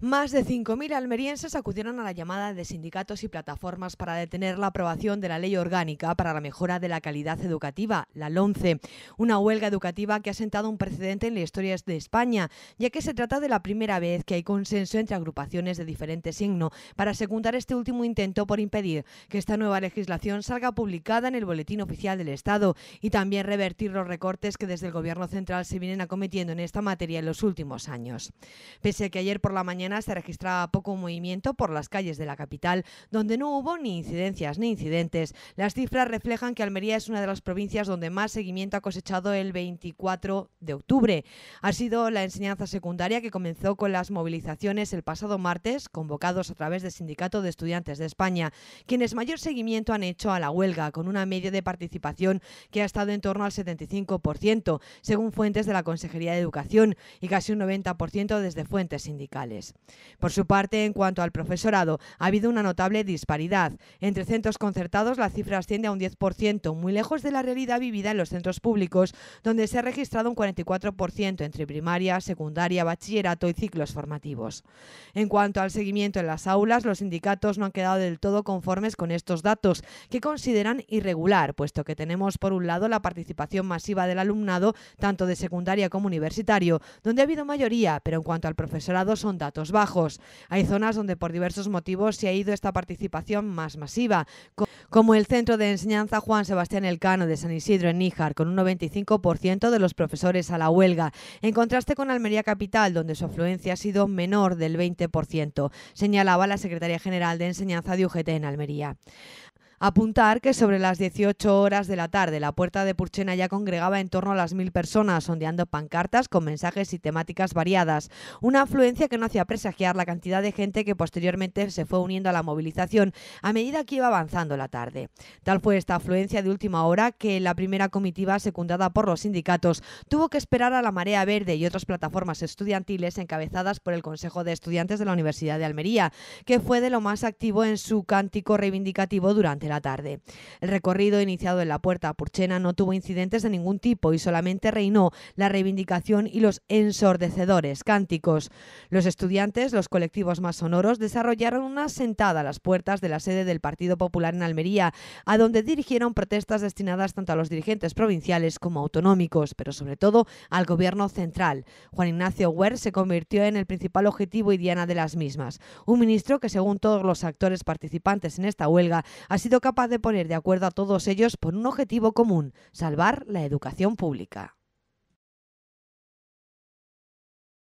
Más de 5.000 almerienses acudieron a la llamada de sindicatos y plataformas para detener la aprobación de la Ley Orgánica para la Mejora de la Calidad Educativa, la LONCE, una huelga educativa que ha sentado un precedente en la historia de España, ya que se trata de la primera vez que hay consenso entre agrupaciones de diferente signo para secundar este último intento por impedir que esta nueva legislación salga publicada en el Boletín Oficial del Estado y también revertir los recortes que desde el Gobierno Central se vienen acometiendo en esta materia en los últimos años. Pese a que ayer por la mañana se registraba poco movimiento por las calles de la capital, donde no hubo ni incidencias ni incidentes. Las cifras reflejan que Almería es una de las provincias donde más seguimiento ha cosechado el 24 de octubre. Ha sido la enseñanza secundaria que comenzó con las movilizaciones el pasado martes, convocados a través del Sindicato de Estudiantes de España, quienes mayor seguimiento han hecho a la huelga, con una media de participación que ha estado en torno al 75%, según fuentes de la Consejería de Educación, y casi un 90% desde fuentes sindicales. Por su parte, en cuanto al profesorado, ha habido una notable disparidad. Entre centros concertados la cifra asciende a un 10%, muy lejos de la realidad vivida en los centros públicos, donde se ha registrado un 44% entre primaria, secundaria, bachillerato y ciclos formativos. En cuanto al seguimiento en las aulas, los sindicatos no han quedado del todo conformes con estos datos, que consideran irregular, puesto que tenemos por un lado la participación masiva del alumnado, tanto de secundaria como universitario, donde ha habido mayoría, pero en cuanto al profesorado son datos Bajos. Hay zonas donde por diversos motivos se ha ido esta participación más masiva, como el Centro de Enseñanza Juan Sebastián Elcano de San Isidro en Níjar, con un 95% de los profesores a la huelga, en contraste con Almería Capital, donde su afluencia ha sido menor del 20%, señalaba la Secretaría general de Enseñanza de UGT en Almería. Apuntar que sobre las 18 horas de la tarde la puerta de Purchena ya congregaba en torno a las mil personas, ondeando pancartas con mensajes y temáticas variadas. Una afluencia que no hacía presagiar la cantidad de gente que posteriormente se fue uniendo a la movilización a medida que iba avanzando la tarde. Tal fue esta afluencia de última hora que la primera comitiva, secundada por los sindicatos, tuvo que esperar a la Marea Verde y otras plataformas estudiantiles encabezadas por el Consejo de Estudiantes de la Universidad de Almería, que fue de lo más activo en su cántico reivindicativo durante la tarde. El recorrido iniciado en la puerta Purchena no tuvo incidentes de ningún tipo y solamente reinó la reivindicación y los ensordecedores cánticos. Los estudiantes, los colectivos más sonoros, desarrollaron una sentada a las puertas de la sede del Partido Popular en Almería, a donde dirigieron protestas destinadas tanto a los dirigentes provinciales como autonómicos, pero sobre todo al gobierno central. Juan Ignacio Huer se convirtió en el principal objetivo y diana de las mismas. Un ministro que, según todos los actores participantes en esta huelga, ha sido capaz de poner de acuerdo a todos ellos por un objetivo común, salvar la educación pública.